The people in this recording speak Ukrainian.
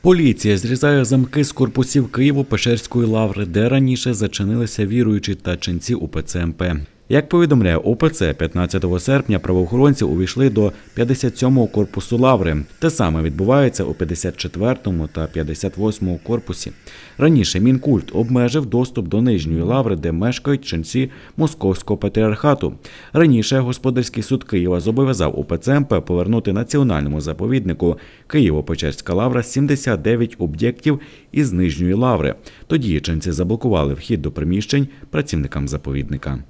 Поліція зрізає замки з корпусів Києво-Печерської лаври, де раніше зачинилися віруючі та ченці УПЦ як повідомляє ОПЦ, 15 серпня правоохоронці увійшли до 57-го корпусу лаври. Те саме відбувається у 54-му та 58-му корпусі. Раніше мінкульт обмежив доступ до нижньої лаври, де мешкають ченці московського патріархату. Раніше господарський суд Києва зобов'язав ОПЦ МП повернути національному заповіднику Києво-Печерська лавра 79 об'єктів із нижньої лаври. Тоді ченці заблокували вхід до приміщень працівникам заповідника.